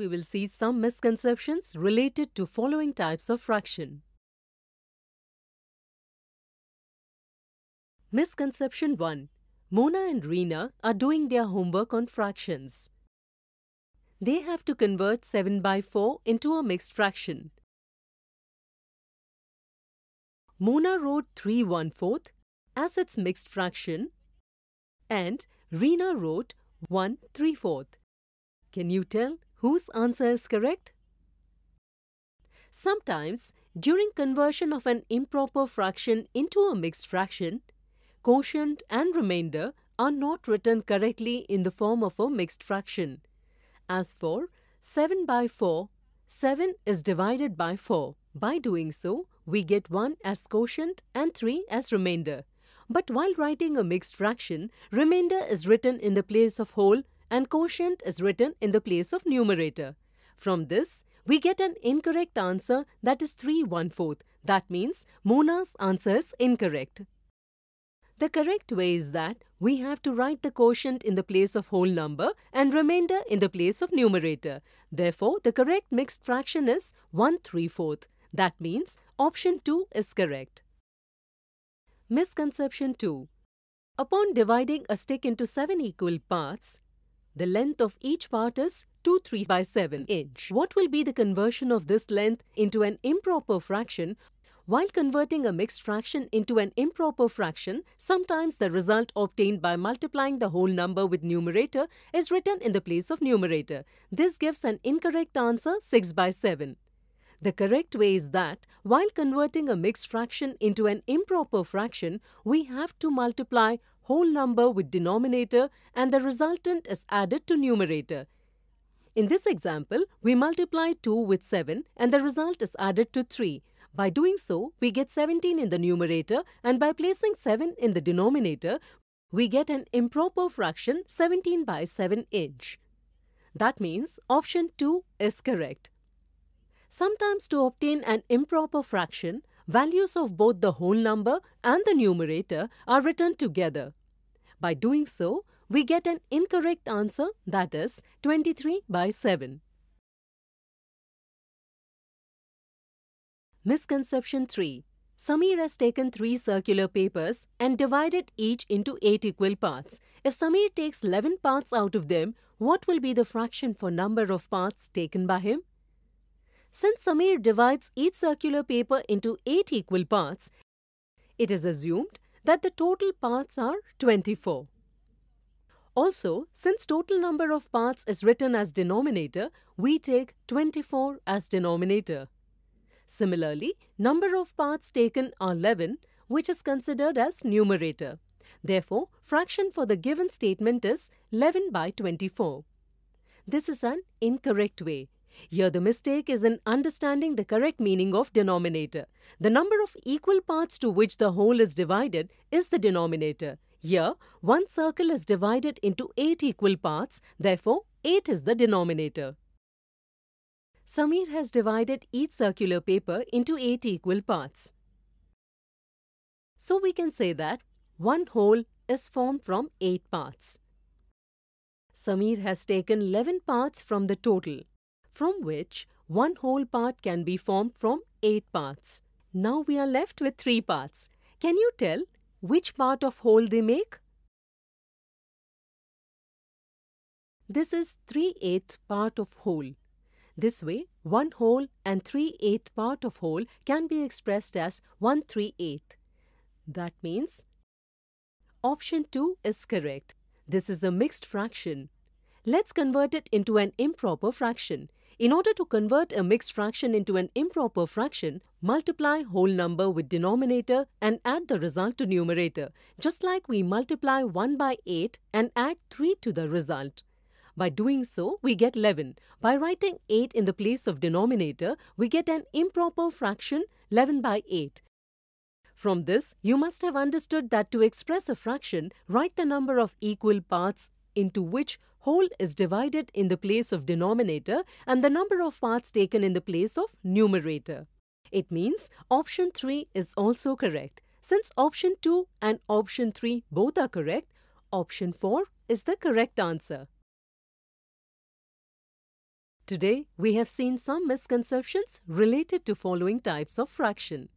we will see some misconceptions related to following types of fraction. Misconception 1. Mona and Rena are doing their homework on fractions. They have to convert 7 by 4 into a mixed fraction. Mona wrote 3 1 4th as its mixed fraction and Rena wrote 1 3 4th. Can you tell whose answer is correct? Sometimes, during conversion of an improper fraction into a mixed fraction, quotient and remainder are not written correctly in the form of a mixed fraction. As for 7 by 4, 7 is divided by 4. By doing so, we get 1 as quotient and 3 as remainder. But while writing a mixed fraction, remainder is written in the place of whole and quotient is written in the place of numerator. From this, we get an incorrect answer that is 3 1/4. That means Mona's answer is incorrect. The correct way is that we have to write the quotient in the place of whole number and remainder in the place of numerator. Therefore, the correct mixed fraction is 1 3 fourth. That means option 2 is correct. Misconception 2. Upon dividing a stick into 7 equal parts, the length of each part is 2 3 by 7 inch. What will be the conversion of this length into an improper fraction? While converting a mixed fraction into an improper fraction, sometimes the result obtained by multiplying the whole number with numerator is written in the place of numerator. This gives an incorrect answer 6 by 7. The correct way is that while converting a mixed fraction into an improper fraction, we have to multiply whole number with denominator and the resultant is added to numerator. In this example, we multiply 2 with 7 and the result is added to 3. By doing so, we get 17 in the numerator and by placing 7 in the denominator, we get an improper fraction 17 by 7 inch. That means option 2 is correct. Sometimes to obtain an improper fraction, values of both the whole number and the numerator are written together. By doing so, we get an incorrect answer that is 23 by 7. Misconception 3. Samir has taken three circular papers and divided each into 8 equal parts. If Samir takes 11 parts out of them, what will be the fraction for number of parts taken by him? Since Samir divides each circular paper into 8 equal parts, it is assumed that the total parts are 24. Also, since total number of parts is written as denominator, we take 24 as denominator. Similarly, number of parts taken are 11, which is considered as numerator. Therefore, fraction for the given statement is 11 by 24. This is an incorrect way here the mistake is in understanding the correct meaning of denominator. The number of equal parts to which the whole is divided is the denominator. Here, one circle is divided into 8 equal parts, therefore 8 is the denominator. Samir has divided each circular paper into 8 equal parts. So we can say that one whole is formed from 8 parts. Samir has taken 11 parts from the total from which one whole part can be formed from eight parts. Now we are left with three parts. Can you tell which part of whole they make? This is 3 8 part of whole. This way, 1 whole and 3 8 part of whole can be expressed as 1 3 8. That means option 2 is correct. This is a mixed fraction. Let's convert it into an improper fraction. In order to convert a mixed fraction into an improper fraction, multiply whole number with denominator and add the result to numerator, just like we multiply 1 by 8 and add 3 to the result. By doing so, we get 11. By writing 8 in the place of denominator, we get an improper fraction 11 by 8. From this, you must have understood that to express a fraction, write the number of equal parts into which whole is divided in the place of denominator and the number of parts taken in the place of numerator. It means option 3 is also correct. Since option 2 and option 3 both are correct, option 4 is the correct answer. Today, we have seen some misconceptions related to following types of fraction.